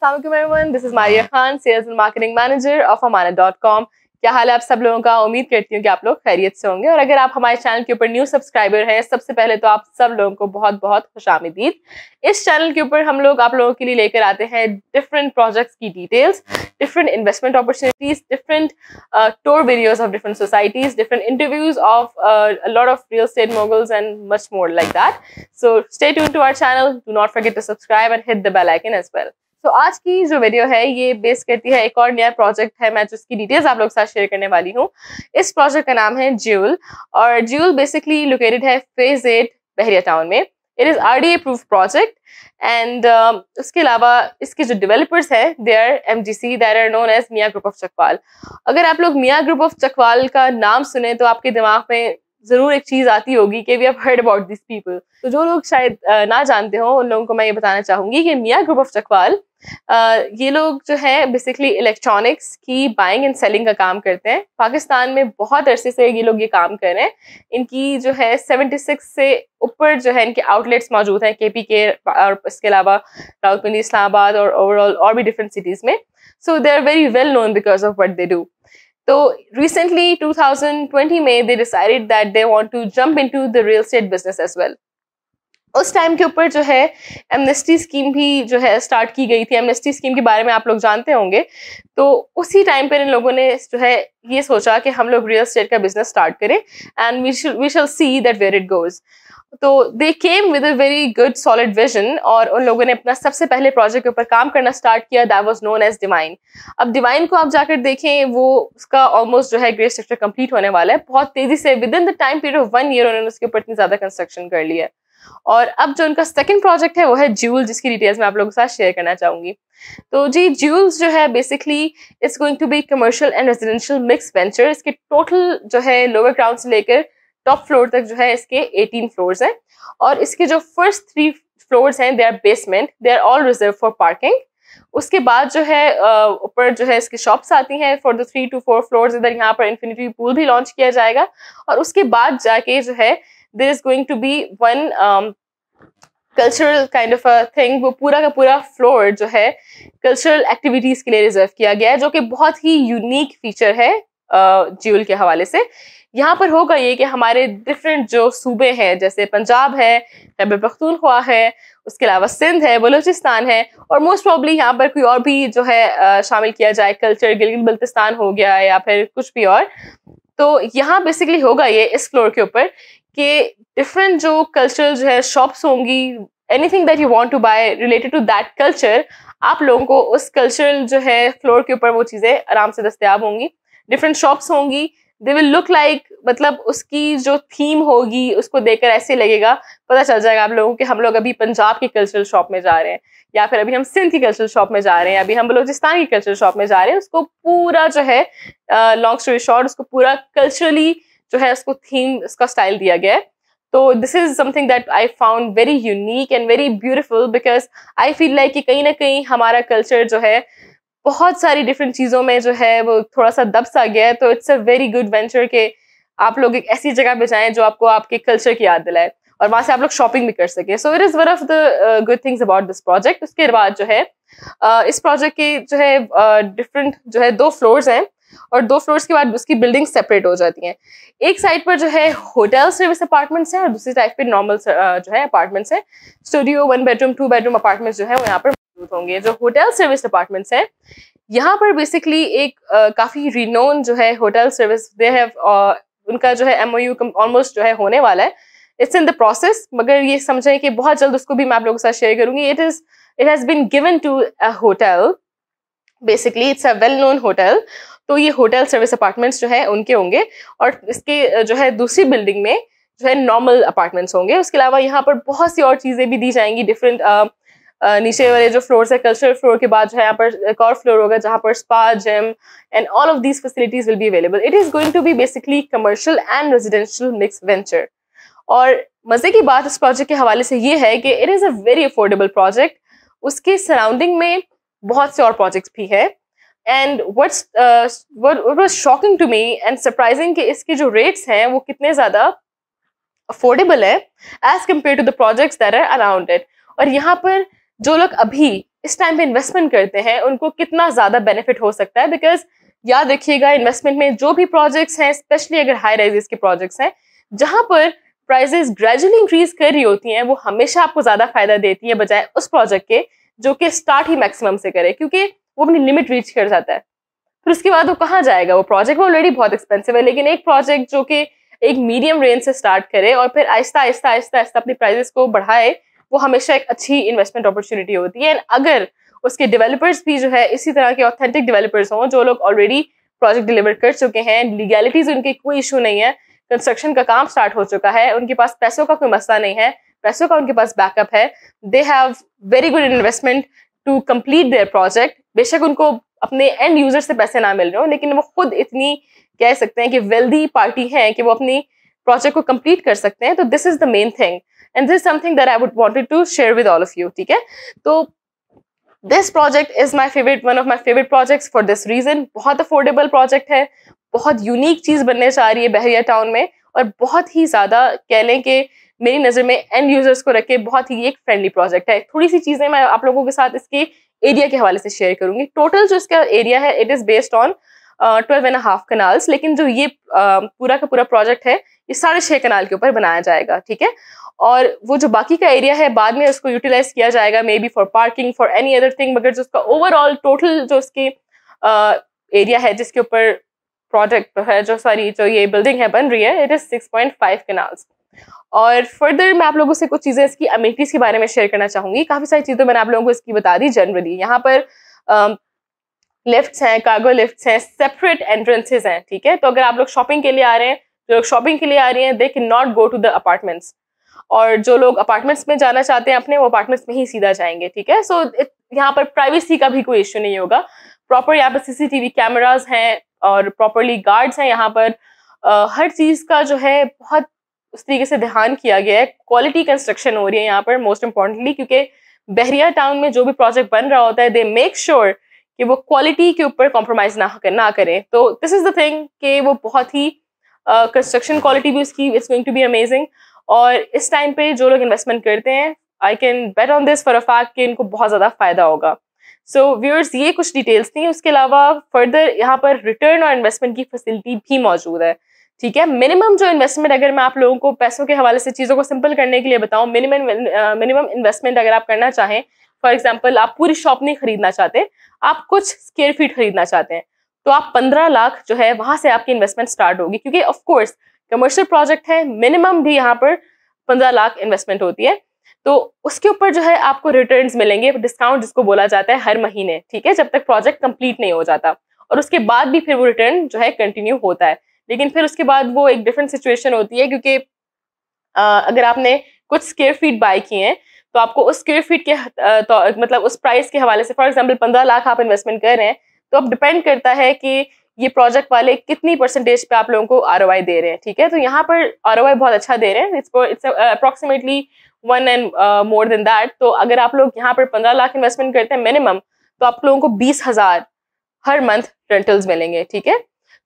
Assalamualaikum everyone. This is Maria Khan, Sales and Marketing Manager of Amana.com. क्या हाल है आप सब लोगों का उम्मीद करती हूँ कि आप लोग खैरियत से होंगे और अगर आप हमारे चैनल के ऊपर न्यू सब्सक्राइबर हैं सबसे पहले तो आप सब लोगों को बहुत बहुत खुश आमदीद इस चैनल के ऊपर हम लोग आप लोगों के लिए लेकर आते हैं डिफरेंट प्रोजेक्ट्स की details different investment opportunities different tour videos of different societies different interviews of lord of real estate moguls and much more like that so stay to our channel do not forget to subscribe and hit the bell icon as well so so, आज की जो video है ये base करती है एक और नया प्रोजेक्ट है मैं जिसकी डिटेल्स आप लोग साथ शेयर करने वाली हूँ इस प्रोजेक्ट का नाम है ज्यूल और ज्यूल बेसिकली लोकेटेड है फेज एट बहरिया टाउन में it is R D approve project and उसके अलावा इसके जो डिवेलपर्स हैं they are M G C there are known as Mian group of Chakwal अगर आप लोग मियाँ ग्रुप ऑफ चकवाल का नाम सुने तो आपके दिमाग में ज़रूर एक चीज़ आती होगी कि we have heard about this people तो जो लोग शायद uh, ना जानते हो उन लोगों को मैं ये बताना चाहूँगी कि मियाँ ग्रुप ऑफ चकवाल ये लोग जो है बेसिकली इलेक्ट्रॉनिक्स की बाइंग एंड सेलिंग का काम करते हैं पाकिस्तान में बहुत अरसे से ये लोग ये काम कर रहे हैं इनकी जो है 76 से ऊपर जो है इनके आउटलेट्स मौजूद हैं के पी के और इसके अलावा रावलपिंडी इस्लामाबाद और ओवरऑल और भी डिफरेंट सिटीज़ में so they are very well known because of what they do thousand twenty 2020 they they decided they want to jump into the real estate business as well उस time के ऊपर जो है amnesty scheme भी जो है start की गई थी एमनेस्टी स्कीम के बारे में आप लोग जानते होंगे तो उसी टाइम पर इन लोगों ने जो है ये सोचा कि हम लोग रियल स्टेट का बिजनेस स्टार्ट करें and we shall see that where it goes तो they came with a very good solid vision और उन लोगों ने अपना सबसे पहले प्रोजेक्ट के ऊपर काम करना स्टार्ट किया that was known as divine अब डिवाइन को आप जाकर देखें वो उसका ऑलमोस्ट जो है ग्रेट स्ट्रक्चर कंप्लीट होने वाला है बहुत तेजी से within the time period of one year उन्होंने उसके ऊपर इतनी ज़्यादा कंस्ट्रक्शन कर लिया है और अब जो उनका सेकंड प्रोजेक्ट है वो है ज्यूल जिसकी डिटेल्स मैं आप लोगों के साथ शेयर करना चाहूंगी तो जी ज्यूल्स जो है basically it's going to be commercial and residential mix venture इसके टोटल जो है लोअर ग्राउंड से लेकर टॉप फ्लोर तक जो है इसके एटीन फ्लोर्स हैं और इसके जो फर्स्ट थ्री फ्लोर हैं they are basement they are all reserve for parking उसके बाद जो है ऊपर जो है इसकी शॉप्स आती हैं for the three two four floors इधर यहाँ पर इन्फिनिटी पूल भी लॉन्च किया जाएगा और उसके बाद जाके जो है there is going to be one um, cultural kind of a thing वो पूरा का पूरा फ्लोर जो है कल्चरल एक्टिविटीज़ के लिए रिजर्व किया गया है जो कि बहुत ही यूनिक फीचर है ज्यूल के हवाले से यहाँ पर होगा ये कि हमारे डिफरेंट जो सूबे हैं जैसे पंजाब है खैबर पख्तूनख्वा है उसके अलावा सिंध है बलूचिस्तान है और मोस्ट प्रॉब्ली यहाँ पर कोई और भी जो है शामिल किया जाए कल्चर गिलगित बल्तिस्तान हो गया या फिर कुछ भी और तो यहाँ बेसिकली होगा ये इस फ्लोर के ऊपर कि डिफरेंट जो कल्चरल जो है शॉप्स होंगी anything that you want to buy related to that culture आप लोगों को उस कल्चरल जो है फ्लोर के ऊपर वो चीज़ें आराम से दस्तियाब होंगी डिफरेंट शॉप्स होंगी दे विल लुक लाइक मतलब उसकी जो थीम होगी उसको देखकर ऐसे लगेगा पता चल जाएगा आप लोगों को हम लोग अभी पंजाब की कल्चरल शॉप में जा रहे हैं या फिर अभी हम सिंध की कल्चरल शॉप में जा रहे हैं अभी हम बलोचिस्तान की कल्चरल शॉप में जा रहे हैं उसको पूरा जो है लॉन्ग स्टोरी शॉर्ट उसको पूरा कल्चरली जो है उसको थीम उसका स्टाइल दिया गया है तो this is something that I found very unique and very beautiful because I feel like कि कहीं ना कहीं हमारा कल्चर जो है बहुत सारी डिफरेंट चीज़ों में जो है वो थोड़ा सा दब सा गया है तो it's a very good venture के आप लोग एक ऐसी जगह पे जाएं जो आपको आपके कल्चर की याद दिलाए और वहाँ से आप लोग शॉपिंग भी कर सके so it is one of the good things about this project उसके बाद जो है uh, इस प्रोजेक्ट के जो है डिफरेंट uh, जो है दो फ्लोर्स हैं और दो फ्लोर्स के बाद उसकी बिल्डिंग सेपरेट हो जाती हैं एक साइड पर जो है होटल सर्विस अपार्टमेंट्स हैं और दूसरी साइड पे नॉर्मल uh, जो है अपार्टमेंट्स हैं studio one bedroom two bedroom apartments जो है वो यहाँ पर मौजूद होंगे जो होटल सर्विस अपार्टमेंट्स हैं यहाँ पर बेसिकली एक uh, काफ़ी रिनोन जो है होटल सर्विस दे है उनका जो है एम ऑलमोस्ट जो है होने वाला है इट्स इन द प्रोसेस मगर ये समझें कि बहुत जल्द उसको भी मैं आप लोगों के साथ शेयर करूंगी it is it has been given to a hotel basically it's a well known hotel तो ये होटल सर्विस अपार्टमेंट्स जो है उनके होंगे और इसके जो है दूसरी बिल्डिंग में जो है नॉर्मल अपार्टमेंट्स होंगे उसके अलावा यहाँ पर बहुत सी और चीज़ें भी दी जाएंगी डिफरेंट नीचे वाले जो फ्लोर है कल्चरल फ्लोर के बाद जो है यहाँ पर एक और फ्लोर होगा जहाँ पर spa gym and all of these facilities will भी available it is going to be basically commercial and residential mix venture और मज़े की बात इस प्रोजेक्ट के हवाले से ये है कि it is a very affordable project उसके सराउंडिंग में बहुत से और प्रोजेक्ट्स भी हैं and what's what was shocking to me and surprising कि इसके जो रेट्स हैं वो कितने ज़्यादा अफोर्डेबल है as compare to the projects that are around it और यहाँ पर जो लोग अभी इस टाइम पे इन्वेस्टमेंट करते हैं उनको कितना ज़्यादा बेनिफिट हो सकता है बिकॉज याद रखिएगा इन्वेस्टमेंट में जो भी प्रोजेक्ट्स हैं स्पेशली अगर हाई राइजेस के प्रोजेक्ट्स हैं जहाँ पर प्राइजेस ग्रेजुअली इंक्रीज कर रही होती हैं वो हमेशा आपको ज़्यादा फायदा देती है बजाय उस प्रोजेक्ट के जो कि स्टार्ट ही मैक्सिमम से करे क्योंकि वो अपनी लिमिट रीच कर जाता है फिर उसके बाद वो कहाँ जाएगा वो प्रोजेक्ट ऑलरेडी बहुत एक्सपेंसिव है लेकिन एक प्रोजेक्ट जो कि एक मीडियम रेंज से स्टार्ट करे और फिर आहिस्ता आहिस्ता आहिस्ता आहिस्ता अपनी प्राइजेस को बढ़ाए वो हमेशा एक अच्छी इन्वेस्टमेंट अपॉर्चुनिटी होती है एंड अगर उसके डेवलपर्स भी जो है इसी तरह के ऑथेंटिक डेवलपर्स हों जो लोग ऑलरेडी प्रोजेक्ट डिलीवर कर चुके हैं लीगैलिटीज उनके कोई इशू नहीं है कंस्ट्रक्शन का काम स्टार्ट हो चुका है उनके पास पैसों का कोई मसला नहीं है पैसों का उनके पास बैकअप है they have very good investment to complete their project बेशक उनको अपने एंड यूजर से पैसे ना मिल रहे हो लेकिन वो खुद इतनी कह सकते हैं कि वेल्दी पार्टी हैं कि वो अपनी प्रोजेक्ट को कंप्लीट कर सकते हैं तो this is the main thing and this something that I would wanted to share with all of you ठीक है तो this project is my favourite one of my favourite projects for this reason बहुत affordable project है बहुत unique चीज़ बनने जा रही है बहरिया टाउन में और बहुत ही ज़्यादा कह लें कि मेरी नज़र में एंड यूज़र्स को रखे बहुत ही एक फ्रेंडली प्रोजेक्ट है थोड़ी सी चीज़ें मैं आप लोगों के साथ इसकी एरिया के हवाले से शेयर करूंगी टोटल जो इसका एरिया है it is based on twelve and half kanals लेकिन जो ये uh, पूरा का पूरा प्रोजेक्ट है ये साढ़े छः कनाल के ऊपर बनाया जाएगा ठीक है और वो जो बाकी का एरिया है बाद में उसको यूटिलाइज किया जाएगा maybe for parking for any other thing मगर जो उसका ओवरऑल टोटल जो उसकी एरिया uh, है जिसके ऊपर प्रोजेक्ट है जो सॉरी जो ये बिल्डिंग है बन रही है it is six point five kanals और फर्दर मैं आप लोगों से कुछ चीज़ें इसकी अमेटीज़ के बारे में शेयर करना चाहूंगी काफ़ी सारी चीज़ें मैंने आप लोगों को इसकी बता दी जनरली यहाँ पर लिफ्ट्स um, हैं कार्गो लिफ्ट्स हैं सेपरेट एंट्रेंसेज हैं ठीक है तो अगर आप लोग शॉपिंग के लिए आ रहे हैं जो लोग शॉपिंग के लिए आ रहे हैं they can not go to the apartments और जो लोग अपार्टमेंट्स में जाना चाहते हैं अपने वो अपार्टमेंट्स में ही सीधा जाएंगे ठीक है सो so, यहाँ पर प्राइवेसी का भी कोई इश्यू नहीं होगा प्रॉपर यहाँ पर सीसीटीवी कैमराज हैं और प्रॉपरली गार्ड्स हैं यहाँ पर आ, हर चीज़ का जो है बहुत उस तरीके से ध्यान किया गया है क्वालिटी कंस्ट्रक्शन हो रही है यहाँ पर मोस्ट इम्पॉर्टेंटली क्योंकि बहरिया टाउन में जो भी प्रोजेक्ट बन रहा होता है दे मेक श्योर कि वो क्वालिटी के ऊपर कॉम्प्रोमाइज ना कर ना करें तो दिस इज़ द थिंग कि वो बहुत ही कंस्ट्रक्शन क्वालिटी भी उसकी it's going to be amazing और इस टाइम पे जो लोग इन्वेस्टमेंट करते हैं I can bet on this for a fact कि इनको बहुत ज़्यादा फ़ायदा होगा सो so, व्यूअर्स ये कुछ डिटेल्स थी उसके अलावा फर्दर यहाँ पर रिटर्न और इन्वेस्टमेंट की फैसिलिटी भी मौजूद है ठीक है मिनिमम जो इन्वेस्टमेंट अगर मैं आप लोगों को पैसों के हवाले से चीज़ों को सिंपल करने के लिए बताऊं मिनिमम मिनिमम इन्वेस्टमेंट अगर आप करना चाहें फॉर एग्जाम्पल आप पूरी शॉप नहीं खरीदना चाहते आप कुछ स्केयर फीट खरीदना चाहते हैं तो आप पंद्रह लाख जो है वहां से आपकी इन्वेस्टमेंट स्टार्ट होगी क्योंकि ऑफकोर्स कमर्शियल प्रोजेक्ट है मिनिमम भी यहाँ पर पंद्रह लाख इन्वेस्टमेंट होती है तो उसके ऊपर जो है आपको रिटर्न मिलेंगे डिस्काउंट जिसको बोला जाता है हर महीने ठीक है जब तक प्रोजेक्ट कंप्लीट नहीं हो जाता और उसके बाद भी फिर वो रिटर्न जो है कंटिन्यू होता है लेकिन फिर उसके बाद वो एक डिफरेंट सिचुएशन होती है क्योंकि अगर आपने कुछ स्केयर फीट बाय किए हैं तो आपको उस स्केयर फीट के तो, मतलब उस प्राइस के हवाले से फॉर एग्जाम्पल पंद्रह लाख आप इन्वेस्टमेंट कर रहे हैं तो अब डिपेंड करता है कि ये प्रोजेक्ट वाले कितनी परसेंटेज पे आप लोगों को आर दे रहे हैं ठीक है तो यहाँ पर आर बहुत अच्छा दे रहे हैं it's approximately one and more than that तो अगर आप लोग यहाँ पर पंद्रह लाख इन्वेस्टमेंट करते हैं मिनिमम तो आप लोगों को बीस हज़ार हर मंथ रेंटल्स मिलेंगे ठीक है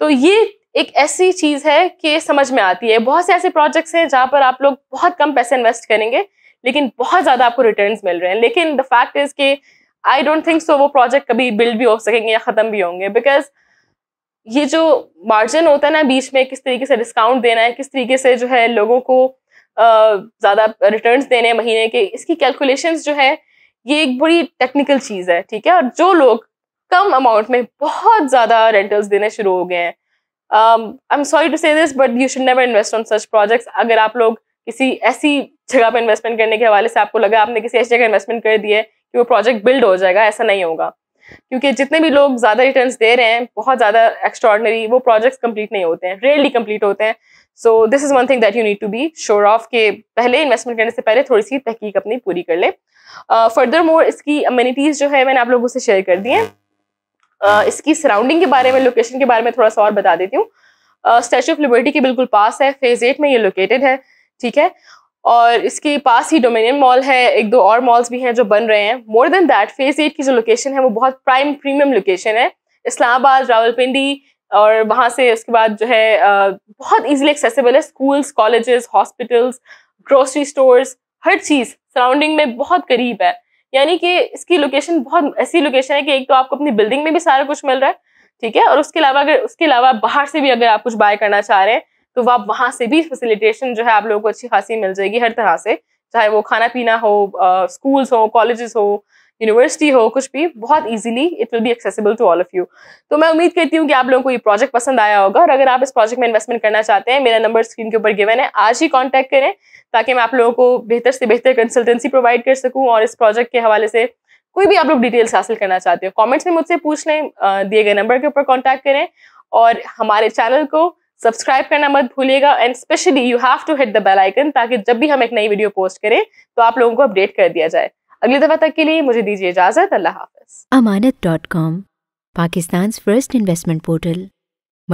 तो ये एक ऐसी चीज़ है कि समझ में आती है बहुत से ऐसे प्रोजेक्ट्स हैं जहाँ पर आप लोग बहुत कम पैसे इन्वेस्ट करेंगे लेकिन बहुत ज़्यादा आपको रिटर्न मिल रहे हैं लेकिन द फैक्ट इज़ कि आई डोंट थिंक सो वो प्रोजेक्ट कभी बिल्ड भी हो सकेंगे या ख़त्म भी होंगे बिकॉज ये जो मार्जिन होता है ना बीच में किस तरीके से डिस्काउंट देना है किस तरीके से जो है लोगों को ज़्यादा रिटर्न्स देने हैं महीने के इसकी कैलकुलेशंस जो है ये एक बड़ी टेक्निकल चीज़ है ठीक है और जो लोग कम अमाउंट में बहुत ज़्यादा रेंटल्स देने शुरू हो गए हैं I am sorry to say this but you should never invest on such projects अगर आप लोग किसी ऐसी जगह पर इन्वेस्टमेंट करने के हवाले से आपको लगा आपने किसी ऐसी जगह इन्वेस्टमेंट कर दिया है कि वो प्रोजेक्ट बिल्ड हो जाएगा ऐसा नहीं होगा क्योंकि जितने भी लोग ज़्यादा रिटर्न दे रहे हैं बहुत ज़्यादा एक्स्ट्रॉडनरी वो प्रोजेक्ट्स कंप्लीट नहीं होते हैं रेयरली कंप्लीट होते हैं so this is one thing that you need to be sure of के पहले इन्वेस्टमेंट करने से पहले थोड़ी सी तहकीक अपनी पूरी कर ले फर्दर uh, मोर इसकी अम्यूनिटीज़ जो है मैंने आप लोगों से शेयर कर दी हैं इसकी सराउंडिंग के बारे में लोकेशन के बारे में थोड़ा सा और बता देती हूँ स्टैचू ऑफ लिबर्टी के बिल्कुल पास है फेज एट में ये लोकेटेड है ठीक है और इसके पास ही डोमिनियन मॉल है एक दो और मॉल्स भी हैं जो बन रहे हैं more than that phase eight की जो लोकेशन है वो बहुत प्राइम प्रीमियम लोकेशन है इस्लामाबाद रावलपिंडी और वहाँ से उसके बाद जो है बहुत इजीली एक्सेसिबल है schools colleges hospitals grocery stores हर चीज़ सराउंडिंग में बहुत करीब है यानी कि इसकी लोकेशन बहुत ऐसी लोकेशन है कि एक तो आपको अपनी बिल्डिंग में भी सारा कुछ मिल रहा है ठीक है और उसके अलावा अगर उसके अलावा बाहर से भी अगर आप कुछ बाय करना चाह रहे हैं तो वह आप वहाँ से भी फैसिलिटेशन जो है आप लोगों को अच्छी खासी मिल जाएगी हर तरह से चाहे वो खाना पीना हो स्कूल्स हो कॉलेजेस हो यूनिवर्सिटी हो कुछ भी बहुत easily it will be accessible to all of you तो मैं उम्मीद करती हूँ कि आप लोगों को ये प्रोजेक्ट पसंद आया होगा और अगर आप इस प्रोजेक्ट में इन्वेस्टमेंट करना चाहते हैं मेरा नंबर स्क्रीन के ऊपर गिवन है आज ही कॉन्टैक्ट करें ताकि मैं आप लोगों को बेहतर से बेहतर कंसल्टेंसी प्रोवाइड कर सकूँ और इस प्रोजेक्ट के हवाले से कोई भी आप लोग डिटेल्स हासिल करना चाहते हो कॉमेंट्स में मुझसे पूछ लें दिए गए नंबर के ऊपर कॉन्टैक्ट करें और हमारे चैनल को सब्सक्राइब करना मत भूलिएगा and specially you have to hit the bell icon ताकि जब भी हम एक नई वीडियो पोस्ट करें तो आप लोगों को अपडेट कर दिया जाए अगली दफा तक के लिए मुझे दीजिए इजाज़त अल्लाह अमानत dot com Pakistan first investment portal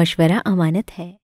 मशवरा अमानत है